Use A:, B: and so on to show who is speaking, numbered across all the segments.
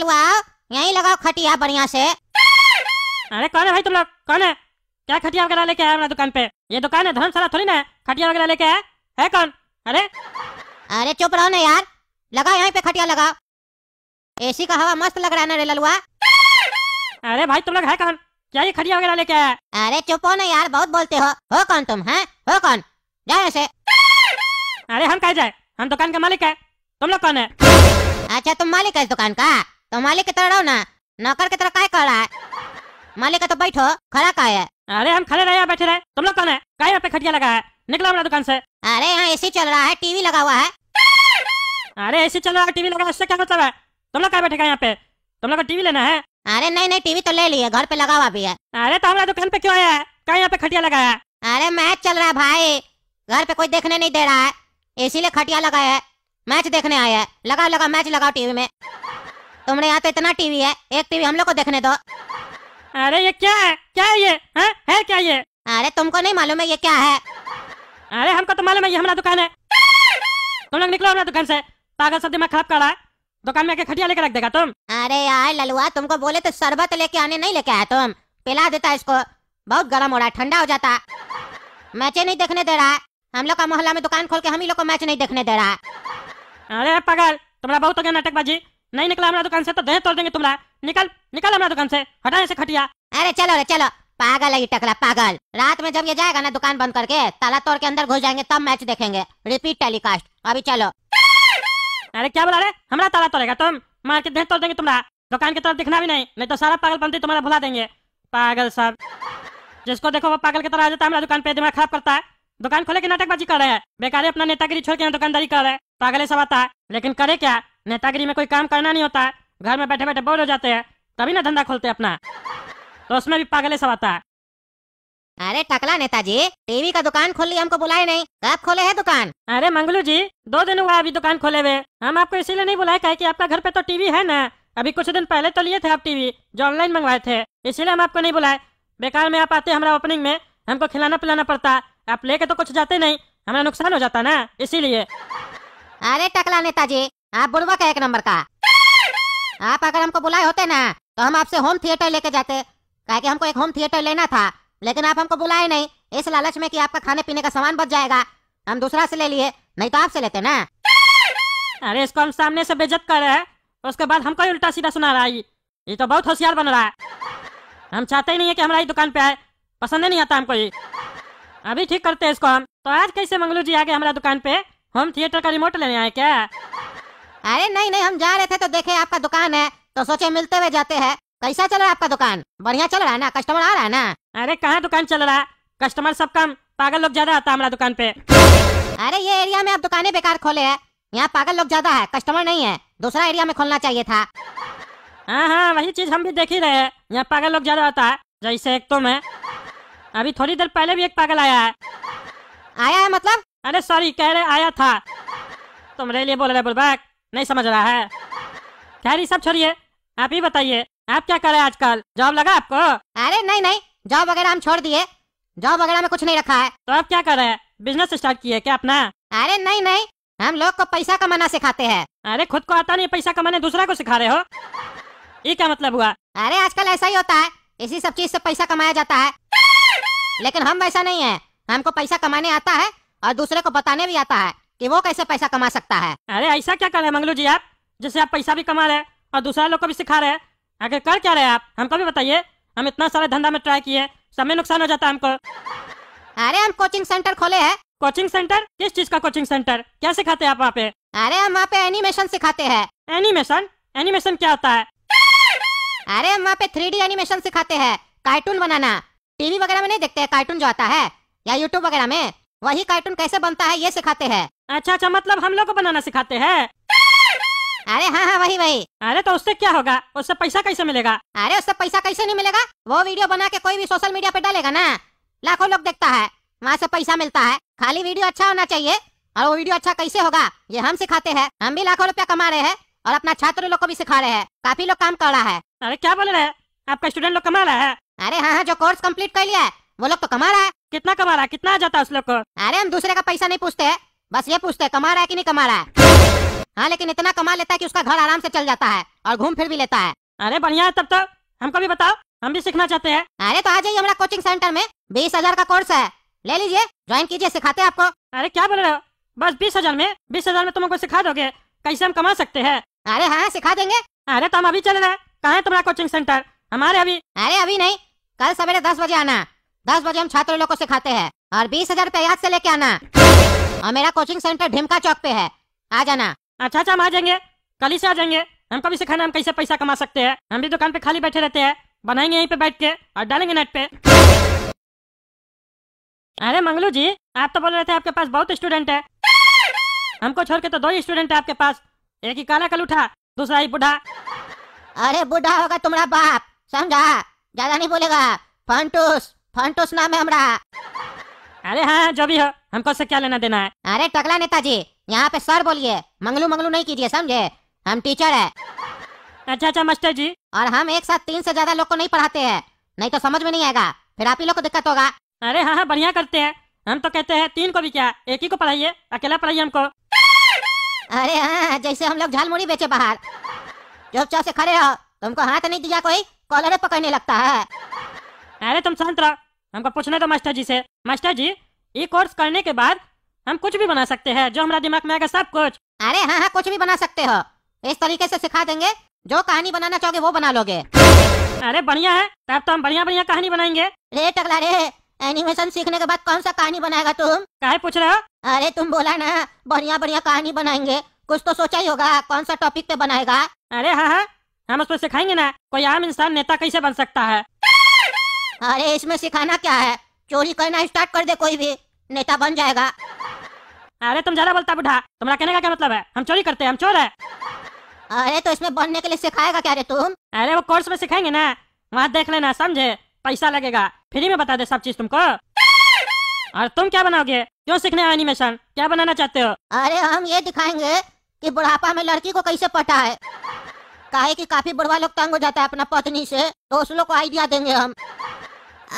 A: चलुआ यहीं लगाओ खटिया बढ़िया से अरे कौन है भाई तुम लोग कौन है क्या खटिया वगैरह लेके आया मेरा दुकान पे ये दुकान है धर्मशाला थोड़ी ना खटिया वगैरह लेके आया है कौन अरे अरे चुप रहो ना यार लगा यहीं पे खटिया लगाओ एसी का हवा मस्त लग रहा है ना रे ललुआ अरे भाई तुम लोग है कौन क्या ये खटिया वगैरह लेके आया अरे चुप हो ना यार बहुत बोलते हो हो कौन तुम है हो कौन जाए ऐसे अरे हम कह जाए हम दुकान का मालिक है तुम लोग कौन है अच्छा तुम मालिक है इस दुकान का तो मालिक की तरह ना नौकर की तरह क्या कर रहा है मालिक का तो बैठो खड़ा का है अरे हम खड़े रहे बैठे रहे तुम लोग कौन है कहीं पे खटिया लगा है निकला हमारा दुकान से अरे यहाँ एसी चल रहा है टीवी लगा हुआ है अरे एसी चल रहा है टीवी लगा उससे क्या मतलब है तुम लोग कहा बैठेगा यहाँ पे तुम लोग को टीवी लेना है अरे नहीं नहीं टीवी तो ले लिए घर पे लगा हुआ भी है अरे तो हमारा दुकान पे क्यों आया है कहीं यहाँ पे खटिया लगाया है अरे मैच चल रहा है भाई घर पे कोई देखने नहीं दे रहा है इसीलिए खटिया लगाया है मैच देखने आया है लगाओ लगाओ मैच लगाओ टीवी में तुमने यहाँ तो इतना टीवी है एक टीवी हम लोग को देखने दो अरे ये क्या है क्या है ये है, हाँ? है क्या ये अरे तुमको नहीं मालूम है ये क्या है अरे हमको तो मालूम है ये हमारा दुकान है तुम लोग निकलो हमारा दुकान से पागल सब दिमाग खराब कर रहा है दुकान में आके खटिया लेके रख देगा तुम अरे यार ललुआ तुमको बोले तो शरबत लेके आने नहीं लेके आया तुम पिला देता इसको बहुत गर्म हो रहा है ठंडा हो जाता मैचे नहीं देखने दे रहा है हम लोग का मोहल्ला में दुकान खोल के हम ही लोग को मैच नहीं देखने दे रहा अरे पागल तुम्हारा बहुत हो गया नाटकबाजी नहीं निकला हमारा दुकान से तो दहे तोड़ देंगे तुम्हारा निकल निकल हमारा दुकान से हटा से खटिया अरे चलो अरे चलो पागल है टकला पागल रात में जब ये जाएगा ना दुकान बंद करके ताला तोड़ के अंदर घुस जाएंगे तब मैच देखेंगे रिपीट टेलीकास्ट अभी चलो अरे क्या बोला रे हमारा ताला तोड़ेगा तुम मार के दे तोड़ देंगे तुम्हारा दुकान की तरफ दिखना भी नहीं नहीं तो सारा पागल बनते तुम्हारा भुला देंगे पागल साहब जिसको देखो वो पागल की तरह आ जाता है दुकान पे दिमाग खराब करता है दुकान खोले के नाटकबाजी कर रहे हैं बेकार अपना नेतागिरी छोड़ के दुकानदारी कर रहे हैं पागल सब आता है लेकिन करे क्या नेतागिरी में कोई काम करना नहीं होता है घर में बैठे बैठे बोर हो जाते हैं तभी ना धंधा खोलते अपना तो उसमें भी पागले सब आता है अरे टकला नेताजी टीवी का दुकान खोल लिया हमको बुलाए नहीं कब खोले है दुकान अरे मंगलू जी दो दिन हुआ अभी दुकान खोले हुए हम आपको इसीलिए नहीं बुलाए कहे कि आपका घर पे तो टीवी है ना अभी कुछ दिन पहले तो लिए थे आप टीवी जो ऑनलाइन मंगवाए थे इसीलिए हम आपको नहीं बुलाए बेकार में आप आते हमारा ओपनिंग में हमको खिलाना पिलाना पड़ता आप लेके तो कुछ जाते नहीं हमारा नुकसान हो जाता ना इसीलिए अरे टकला नेताजी आप बुढ़वा का एक नंबर का आप अगर हमको बुलाए होते ना तो हम आपसे होम थिएटर लेके जाते कि हमको एक होम थिएटर लेना था लेकिन आप हमको बुलाए नहीं इस लालच में कि आपका खाने पीने का सामान बच जाएगा हम दूसरा से ले लिए नहीं तो आपसे लेते ना अरे इसको हम सामने से बेजत कर रहे हैं उसके बाद हमको ही उल्टा सीधा सुना रहा है ये तो बहुत होशियार बन रहा है हम चाहते ही नहीं है कि हमारी दुकान पे आए पसंद नहीं आता हमको ये अभी ठीक करते हैं इसको हम तो आज कैसे मंगलू जी आगे हमारा दुकान पे होम थिएटर का रिमोट लेने आए क्या अरे नहीं नहीं हम जा रहे थे तो देखे आपका दुकान है तो सोचे मिलते हुए जाते हैं कैसा चल रहा है आपका दुकान बढ़िया चल रहा है ना कस्टमर आ रहा है ना अरे कहाँ दुकान चल रहा है कस्टमर सब कम पागल लोग ज्यादा आता हमारा दुकान पे अरे ये एरिया में आप दुकानें बेकार खोले है यहाँ पागल लोग ज्यादा है कस्टमर नहीं है दूसरा एरिया में खोलना चाहिए था हाँ हाँ वही चीज हम भी देख ही रहे हैं यहाँ पागल लोग ज्यादा आता है जैसे एक तो मैं अभी थोड़ी देर पहले भी एक पागल आया है आया है मतलब अरे सॉरी कह रहे आया था तुम रे लिए बोल रहे बोल बैक नहीं समझ रहा है खैर सब छोड़िए आप ही बताइए आप क्या कर रहे हैं आजकल जॉब लगा आपको अरे नहीं नहीं जॉब वगैरह हम छोड़ दिए जॉब वगैरह में कुछ नहीं रखा है तो आप क्या कर रहे हैं बिजनेस स्टार्ट किए क्या अपना अरे नहीं नहीं हम लोग को पैसा कमाना सिखाते हैं अरे खुद को आता नहीं पैसा कमाने दूसरा को सिखा रहे हो ये क्या मतलब हुआ अरे आजकल ऐसा ही होता है इसी सब चीज से पैसा कमाया जाता है लेकिन हम वैसा नहीं है हमको पैसा कमाने आता है और दूसरे को बताने भी आता है कि वो कैसे पैसा कमा सकता है अरे ऐसा क्या कर रहे हैं मंगलू जी आप जैसे आप पैसा भी कमा रहे हैं और दूसरे लोग को भी सिखा रहे हैं आखिर कर क्या रहे हैं आप हमको भी बताइए हम इतना सारे धंधा में ट्राई किए सब में नुकसान हो जाता है हमको अरे हम कोचिंग सेंटर खोले है कोचिंग सेंटर किस चीज का कोचिंग सेंटर क्या सिखाते हैं आप वहाँ पे अरे हम वहाँ पे एनिमेशन सिखाते हैं एनिमेशन एनिमेशन क्या होता है अरे हम वहाँ पे थ्री एनिमेशन सिखाते हैं कार्टून बनाना टीवी वगैरह में नहीं देखते हैं कार्टून जो आता है या यूट्यूब वगैरह में वही कार्टून कैसे बनता है ये सिखाते हैं अच्छा अच्छा मतलब हम लोग को बनाना सिखाते हैं अरे हाँ हाँ वही वही अरे तो उससे क्या होगा उससे पैसा कैसे मिलेगा अरे उससे पैसा कैसे नहीं मिलेगा वो वीडियो बना के कोई भी सोशल मीडिया पे डालेगा ना लाखों लोग देखता है वहाँ से पैसा मिलता है खाली वीडियो अच्छा होना चाहिए और वो वीडियो अच्छा कैसे होगा ये हम सिखाते हैं हम भी लाखों रुपया कमा रहे हैं और अपना छात्र लोग को भी सिखा रहे हैं काफी लोग काम कर रहा है अरे क्या बोल रहे हैं आपका स्टूडेंट लोग कमा रहा है अरे हाँ हाँ जो कोर्स कम्प्लीट कर लिया है वो लोग तो कमा रहा है कितना कमा रहा है कितना आ जाता है उस लोग को अरे हम दूसरे का पैसा नहीं पूछते है बस ये पूछते हैं कमा रहा है कि नहीं कमा रहा है हाँ लेकिन इतना कमा लेता है कि उसका घर आराम से चल जाता है और घूम फिर भी लेता है अरे बढ़िया है तब तो हमको भी बताओ हम भी सीखना चाहते हैं अरे तो आ जाइए हमारा कोचिंग सेंटर में बीस हजार का कोर्स है ले लीजिए ज्वाइन कीजिए सिखाते हैं आपको अरे क्या बोल रहे हो बस बीस हजार में बीस हजार में तुमको सिखा दोगे कैसे हम कमा सकते हैं अरे हाँ, हाँ सिखा देंगे अरे तो हम अभी चल रहे हैं कहाँ है तुम्हारा कोचिंग सेंटर हमारे अभी अरे अभी नहीं कल सवेरे दस बजे आना दस बजे हम छात्र लोग को सिखाते हैं और बीस हजार रूपए याद से लेके आना और मेरा कोचिंग सेंटर ढिमका चौक पे है आ जाना अच्छा अच्छा हम आ जाएंगे कल ही से आ जाएंगे हमको भी सिखाना हम कैसे पैसा कमा सकते हैं हम भी दुकान पे खाली बैठे रहते हैं बनाएंगे यहीं पे बैठ के और डालेंगे नेट पे अरे मंगलू जी आप तो बोल रहे थे आपके पास बहुत स्टूडेंट है हमको छोड़ के तो दो ही स्टूडेंट है आपके पास एक ही काला कल उठा दूसरा ही बूढ़ा अरे बूढ़ा होगा तुम्हारा बाप समझा ज्यादा नहीं बोलेगा फंटूस फंटूस नाम है हमारा अरे हाँ जो भी हो हमको से क्या लेना देना है अरे टकला नेताजी यहाँ पे सर बोलिए मंगलू मंगलू नहीं कीजिए समझे हम टीचर है अच्छा अच्छा मास्टर जी और हम एक साथ तीन से ज्यादा लोग को नहीं पढ़ाते हैं नहीं तो समझ में नहीं आएगा फिर आप ही लोग को दिक्कत होगा अरे हाँ हाँ बढ़िया करते हैं हम तो कहते हैं तीन को भी क्या एक ही को पढ़ाइए अकेला पढ़ाइए हमको अरे हाँ जैसे हम लोग झालमुड़ी बेचे बाहर जो से खड़े हो तुमको हाथ नहीं दिया कोई कॉलर पकड़ने लगता है अरे तुम शांत रहो हमको पूछना था मास्टर जी से मास्टर जी ये कोर्स करने के बाद हम कुछ भी बना सकते हैं जो हमारा दिमाग में आएगा सब कुछ अरे हाँ हाँ कुछ भी बना सकते हो इस तरीके से सिखा देंगे जो कहानी बनाना चाहोगे वो बना लोगे अरे बढ़िया है तब तो हम बढ़िया बढ़िया कहानी बनाएंगे रे टकला रे एनिमेशन सीखने के बाद कौन सा कहानी बनाएगा तुम कहे पूछ रहे हो अरे तुम बोला ना बढ़िया बढ़िया कहानी बनाएंगे कुछ तो सोचा ही होगा कौन सा टॉपिक पे बनाएगा अरे हाँ हाँ हम उसको सिखाएंगे ना कोई आम इंसान नेता कैसे बन सकता है अरे इसमें सिखाना क्या है चोरी करना स्टार्ट कर दे कोई भी नेता बन जाएगा अरे तुम ज्यादा बोलता बुढ़ा तुम्हारा कहने का क्या मतलब है हम चोरी करते हैं हम चोर है अरे तो इसमें बनने के लिए सिखाएगा क्या रे तुम अरे वो कोर्स में सिखाएंगे ना वहाँ देख लेना समझे पैसा लगेगा फ्री में बता दे सब चीज तुमको और तुम क्या बनाओगे क्यों सीखने एनिमेशन क्या बनाना चाहते हो अरे हम ये दिखाएंगे कि बुढ़ापा में लड़की को कैसे पटा है काहे कि काफी बुढ़वा लोग तंग हो जाता है अपना पत्नी से तो उस लोग को आइडिया देंगे हम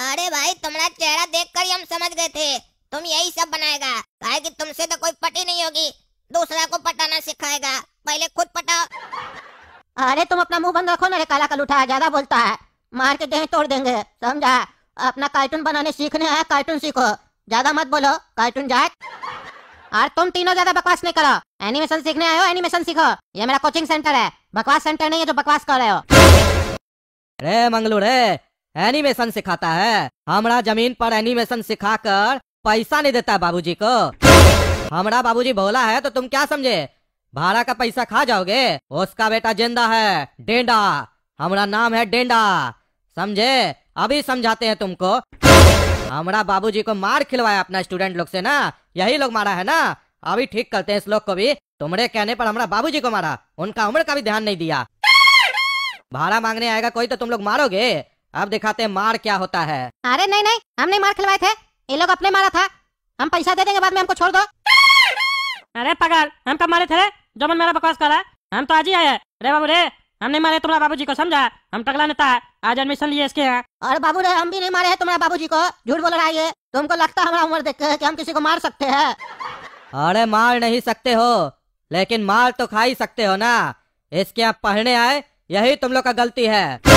A: अरे भाई तुम्हारा चेहरा देखकर ही हम समझ गए थे तुम यही सब बनाएगा कहे कि तुमसे तो कोई पटी नहीं होगी दूसरा को पटाना सिखाएगा पहले खुद पटाओ अरे तुम अपना मुंह बंद रखो ना काला कल उठा ज्यादा बोलता है मार के देह तोड़ देंगे समझा अपना कार्टून बनाने सीखने आया कार्टून सीखो ज्यादा मत बोलो कार्टून जाए और तुम तीनों ज्यादा बकवास नहीं करो एनिमेशन सीखने आयो एनिमेशन सीखो ये मेरा कोचिंग सेंटर है बकवास सेंटर नहीं है जो बकवास कर रहे हो
B: अरे मंगलू रे एनिमेशन सिखाता है हमारा जमीन पर एनिमेशन सिखा कर पैसा नहीं देता बाबूजी को हमारा बाबूजी भोला है तो तुम क्या समझे भाड़ा का पैसा खा जाओगे उसका बेटा जिंदा है डेंडा हमारा नाम है डेंडा समझे अभी समझाते हैं तुमको हमारा बाबूजी को मार खिलवाया अपना स्टूडेंट लोग से ना यही लोग मारा है ना अभी ठीक करते हैं इस लोग को भी तुम्हारे कहने पर हमारा बाबूजी को मारा उनका उम्र का भी ध्यान नहीं दिया भाड़ा मांगने आएगा कोई तो तुम लोग मारोगे अब दिखाते मार क्या होता है अरे
A: नहीं नहीं हम नहीं मार खिलवाए थे ये लोग अपने मारा था हम पैसा दे देंगे बाद में हमको छोड़ दो अरे पगल हम कब मारे थे जो मन मेरा बकवास कर रहा है हम तो आज ही आए रे बाबू रे नहीं मारे तुम्हारा बाबूजी को समझा हम टकला नेता है आज एडमिशन लिए इसके यहाँ अरे बाबू रे हम भी नहीं मारे हैं तुम्हारा बाबूजी को झूठ बोल रहा है ये तुमको लगता है हमारा उम्र देख के की हम किसी को मार सकते हैं
B: अरे मार नहीं सकते हो लेकिन मार तो खा ही सकते हो ना इसके यहाँ पढ़ने आए यही तुम लोग का गलती है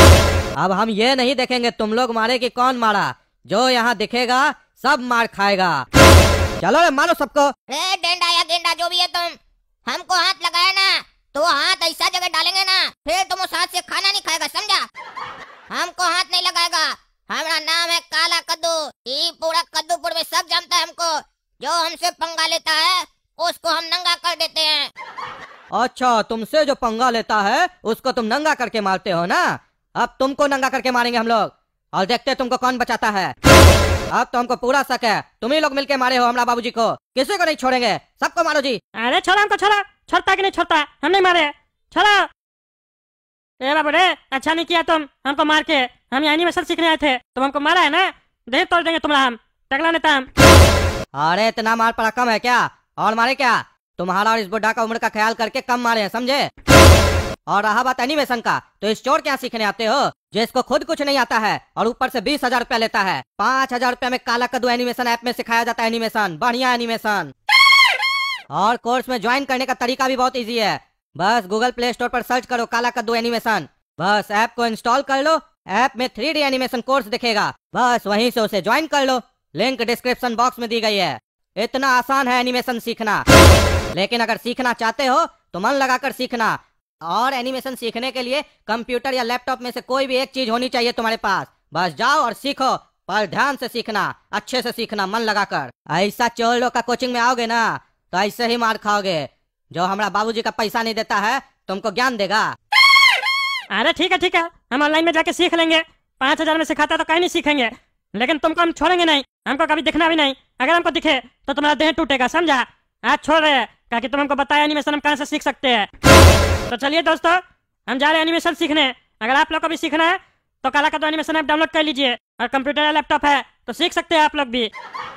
B: अब हम ये नहीं देखेंगे तुम लोग मारे कि कौन मारा जो यहाँ दिखेगा सब मार खाएगा चलो रे मारो सबको डेंडा
A: या गेंडा जो भी है तुम हमको हाथ लगाए ना तो हाथ ऐसा जगह डालेंगे ना फिर तुम उस हाथ से खाना नहीं खाएगा समझा हमको हाथ नहीं लगाएगा हमारा नाम है काला कद्दू पूरा कद्दूपुर में सब जानता है हमको जो हमसे पंगा लेता है उसको हम नंगा कर देते हैं
B: अच्छा तुमसे जो पंगा लेता है उसको तुम नंगा करके मारते हो ना अब तुमको नंगा करके मारेंगे हम लोग और देखते तुमको कौन बचाता है अब तो हमको पूरा शक है तुम ही लोग मिलके मारे हो हमारा बाबूजी को किसी को नहीं छोड़ेंगे सबको मारो जी अरे छोड़ा हमको छोड़ा छोड़ता कि नहीं छोड़ता हम नहीं मारे छोड़ा
A: ए बाबू रे अच्छा नहीं किया तुम हमको मार के हम एनिमेशन सीखने आए थे तुम हमको मारा है ना देर तोड़ देंगे तुम्हारा हम टकला नेता हम
B: अरे इतना मार पड़ा कम है क्या और मारे क्या तुम्हारा और इस बुढ़ा का उम्र का ख्याल करके कम मारे हैं समझे और रहा बात एनिमेशन का तो इस चोर क्या सीखने आते हो जो इसको खुद कुछ नहीं आता है और ऊपर से बीस हजार रूपया लेता है पाँच हजार रूपया में काला कद्दू एनिमेशन ऐप में सिखाया जाता है एनिमेशन बढ़िया एनिमेशन और कोर्स में ज्वाइन करने का तरीका भी बहुत ईजी है बस गूगल प्ले स्टोर पर सर्च करो काला कद्दू एनिमेशन बस ऐप को इंस्टॉल कर लो ऐप में थ्री डी एनिमेशन कोर्स दिखेगा बस वहीं से उसे ज्वाइन कर लो लिंक डिस्क्रिप्शन बॉक्स में दी गई है इतना आसान है एनिमेशन सीखना लेकिन अगर सीखना चाहते हो तो मन लगाकर सीखना और एनिमेशन सीखने के लिए कंप्यूटर या लैपटॉप में से कोई भी एक चीज होनी चाहिए तुम्हारे पास बस जाओ और सीखो पर ध्यान से सीखना अच्छे से सीखना मन लगाकर ऐसा चोर लोग का कोचिंग में आओगे ना तो ऐसे ही मार खाओगे जो हमारा बाबूजी का पैसा नहीं देता है तुमको ज्ञान देगा
A: अरे ठीक है ठीक है हम ऑनलाइन में जाके सीख लेंगे पाँच हजार में सिखाता तो कहीं नहीं सीखेंगे लेकिन तुमको हम छोड़ेंगे नहीं हमको कभी दिखना भी नहीं अगर हमको दिखे तो तुम्हारा देह टूटेगा समझा आज छोड़ रहे काकि तुम हमको बताया एनिमेशन हम कहाँ से सीख सकते हैं तो चलिए दोस्तों हम जा रहे हैं एनिमेशन सीखने अगर आप लोग को भी सीखना है तो काला का तो एनिमेशन ऐप डाउनलोड कर लीजिए और कंप्यूटर या लैपटॉप है
B: तो सीख सकते हैं आप लोग भी